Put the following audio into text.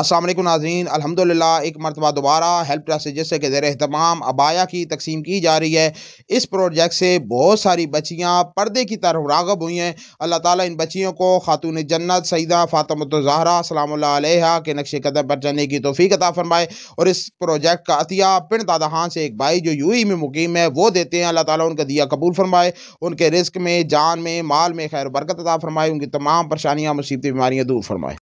असलम नाजीन अलहमदिल्ला एक मरतबा दोबारा हेल्प ट्रस्ट जैसे कि ज़र तमाम अबाया की तकसीम की जा रही है इस प्रोजेक्ट से बहुत सारी बच्चियाँ पर्दे की तरफ रागब हुई हैं अल्लाह ताला इन बच्चियों को खातून जन्नत सईदा फ़ातमतजहरा सलाम्हा के नक्श कदम पर चलने की तोफ़ी अता फरमाए और इस प्रोजेक्ट का अतिया पिंड दादा हान से एक भाई जो यू में मुकीम है वो देते हैं अल्लाह ताली उनका दिया कबूल फरमाए उनके रिस्क में जान में माल में खैर बरकत अता फरमाए उनकी तमाम परेशानियाँ मुसीबत बीमारियाँ दूर फरमाए